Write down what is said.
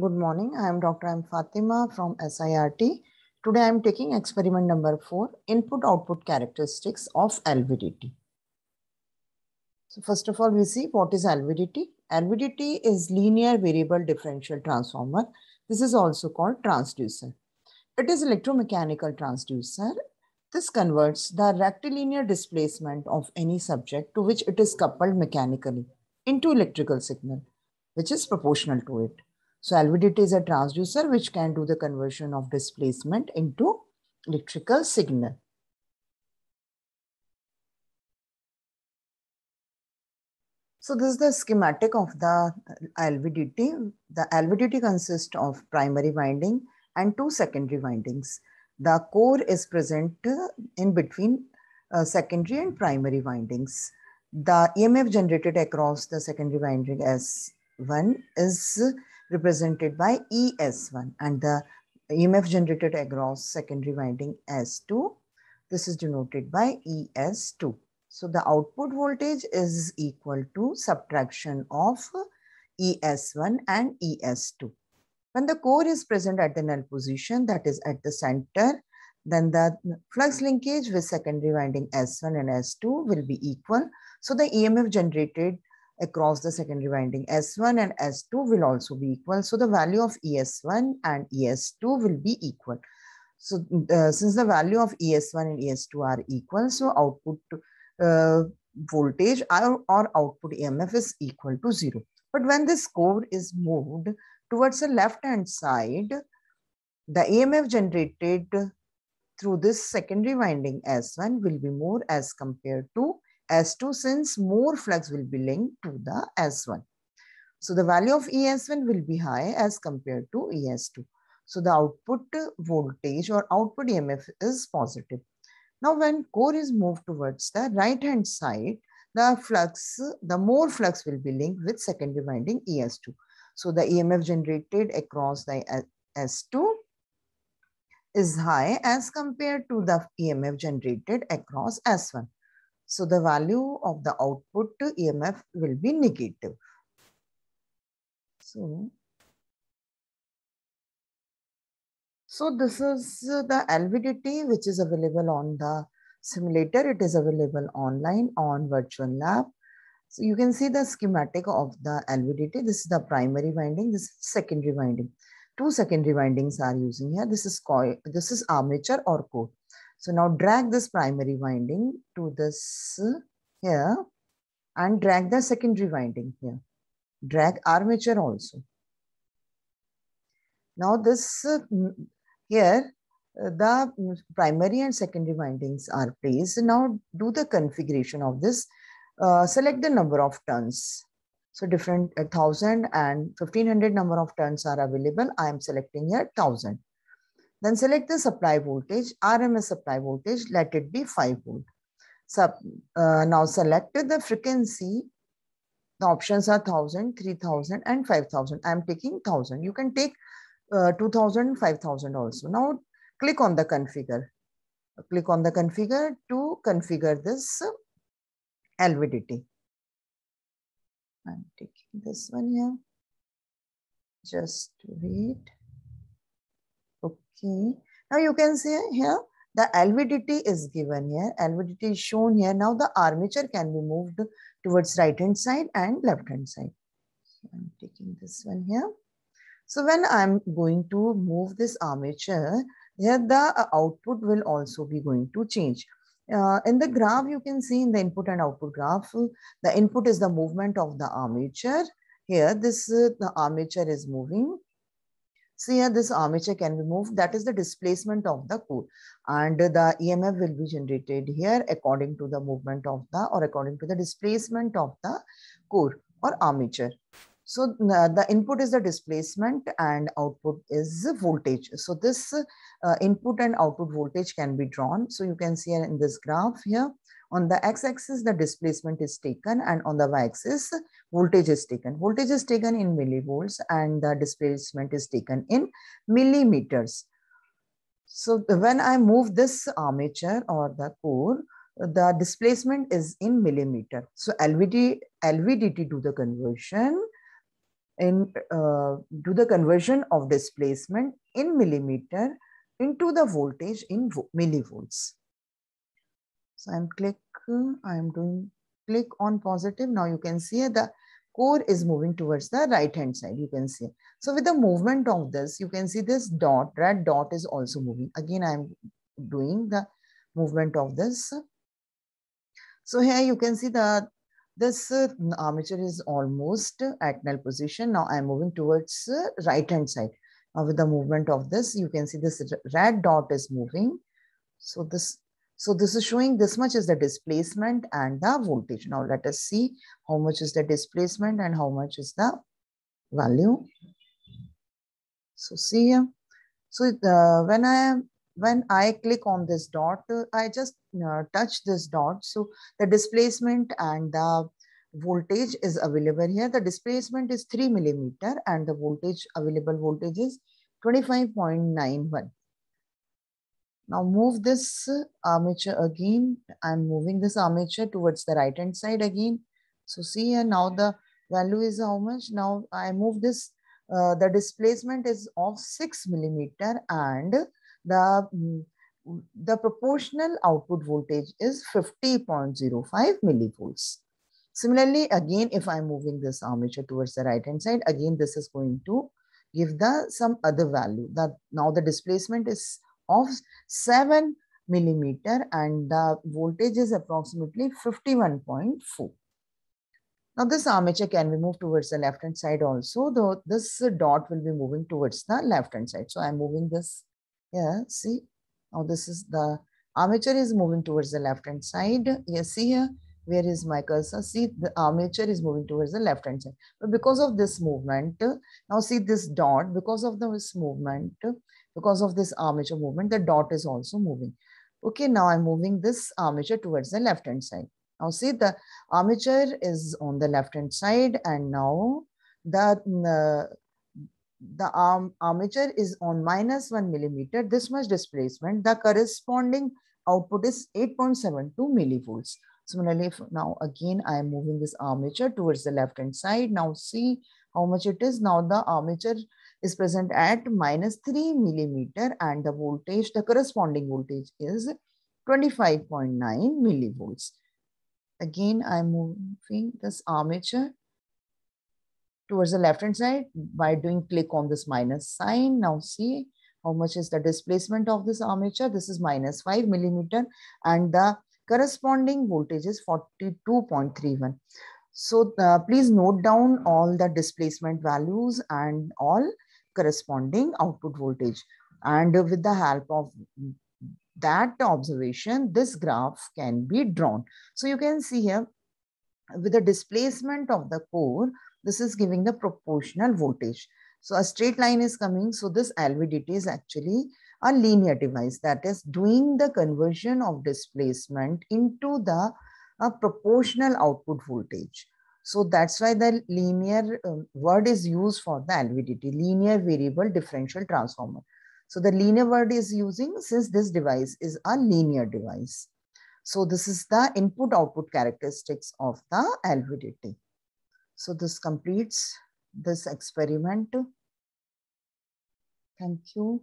Good morning. I am Dr. M. Fatima from SIRT. Today I am taking experiment number four, input-output characteristics of LVDT. So first of all, we see what is LVDT. LVDT is linear variable differential transformer. This is also called transducer. It is electromechanical transducer. This converts the rectilinear displacement of any subject to which it is coupled mechanically into electrical signal, which is proportional to it. So alvidity is a transducer which can do the conversion of displacement into electrical signal. So this is the schematic of the LVDT. The LVDT consists of primary winding and two secondary windings. The core is present in between uh, secondary and primary windings. The EMF generated across the secondary winding S1 is represented by ES1 and the EMF generated across secondary winding S2. This is denoted by ES2. So the output voltage is equal to subtraction of ES1 and ES2. When the core is present at the null position, that is at the center, then the flux linkage with secondary winding S1 and S2 will be equal. So the EMF generated across the secondary winding. S1 and S2 will also be equal. So the value of ES1 and ES2 will be equal. So uh, since the value of ES1 and ES2 are equal, so output uh, voltage or, or output EMF is equal to zero. But when this core is moved towards the left-hand side, the EMF generated through this secondary winding S1 will be more as compared to S2 since more flux will be linked to the S1. So the value of ES1 will be high as compared to ES2. So the output voltage or output EMF is positive. Now when core is moved towards the right hand side, the flux, the more flux will be linked with secondary winding ES2. So the EMF generated across the S2 is high as compared to the EMF generated across S1. So the value of the output to EMF will be negative. So, so this is the LVDT which is available on the simulator. It is available online on virtual lab. So you can see the schematic of the LVDT. This is the primary winding, this is secondary winding. Two secondary windings are using here. This is coil, this is armature or core. So now drag this primary winding to this here and drag the secondary winding here. Drag armature also. Now this mm, here uh, the mm, primary and secondary windings are placed. Now do the configuration of this. Uh, select the number of turns. So different uh, 1000 and 1500 number of turns are available. I am selecting here 1000. Then select the supply voltage, RMS supply voltage, let it be 5 volt. Sub, uh, now select the frequency. The options are 1000, 3000 and 5000. I am taking 1000. You can take uh, 2000, 5000 also. Now click on the configure. Click on the configure to configure this LVDT. I'm taking this one here. Just wait. Now you can see here the alvidity is given here. Alvidity is shown here. Now the armature can be moved towards right hand side and left hand side. So I'm taking this one here. So when I'm going to move this armature, here the uh, output will also be going to change. Uh, in the graph, you can see in the input and output graph, the input is the movement of the armature. Here, this uh, the armature is moving See here, this armature can be moved. That is the displacement of the core. And the EMF will be generated here according to the movement of the or according to the displacement of the core or armature. So uh, the input is the displacement and output is voltage. So this uh, input and output voltage can be drawn. So you can see in this graph here, on the x-axis, the displacement is taken and on the y-axis, voltage is taken. Voltage is taken in millivolts and the displacement is taken in millimeters. So when I move this armature or the core, the displacement is in millimeter. So LVD, LVDT do the conversion in uh, do the conversion of displacement in millimeter into the voltage in millivolts. So I'm click, I'm doing click on positive. Now you can see the core is moving towards the right hand side, you can see. So with the movement of this, you can see this dot, red dot is also moving. Again, I'm doing the movement of this. So here you can see the this uh, armature is almost at null position. Now I'm moving towards uh, right hand side. Now with the movement of this, you can see this red dot is moving. So this so this is showing this much is the displacement and the voltage. Now let us see how much is the displacement and how much is the value. So see here. So uh, when I when I click on this dot, uh, I just uh, touch this dot. So the displacement and the voltage is available here. The displacement is 3 millimeter and the voltage available voltage is 25.91. Now move this armature again. I'm moving this armature towards the right hand side again. So see here now the value is how much? Now I move this, uh, the displacement is of 6 millimeter and the, mm, the proportional output voltage is 50.05 millivolts. Similarly, again, if I'm moving this armature towards the right hand side, again, this is going to give the some other value that now the displacement is of 7 millimeter and the voltage is approximately 51.4. Now this armature can be moved towards the left hand side also though this dot will be moving towards the left hand side. So I'm moving this here see now this is the armature is moving towards the left hand side. You see here where is my cursor? See, the armature is moving towards the left hand side. But because of this movement, now see this dot, because of this movement, because of this armature movement, the dot is also moving. Okay, now I'm moving this armature towards the left-hand side. Now see the armature is on the left-hand side and now the, mm, uh, the arm, armature is on minus 1 millimeter, this much displacement, the corresponding output is 8.72 millivolts. Similarly, now again I am moving this armature towards the left hand side. Now see how much it is. Now the armature is present at minus 3 millimeter and the voltage, the corresponding voltage is 25.9 millivolts. Again, I'm moving this armature towards the left hand side by doing click on this minus sign. Now see how much is the displacement of this armature. This is minus 5 millimeter and the corresponding voltage is 42.31. So uh, please note down all the displacement values and all corresponding output voltage. And with the help of that observation, this graph can be drawn. So you can see here with the displacement of the core, this is giving the proportional voltage. So a straight line is coming. So this LVDT is actually a linear device that is doing the conversion of displacement into the uh, proportional output voltage. So that's why the linear um, word is used for the LVDT, linear variable differential transformer. So the linear word is using since this device is a linear device. So this is the input output characteristics of the LVDT. So this completes this experiment. Thank you.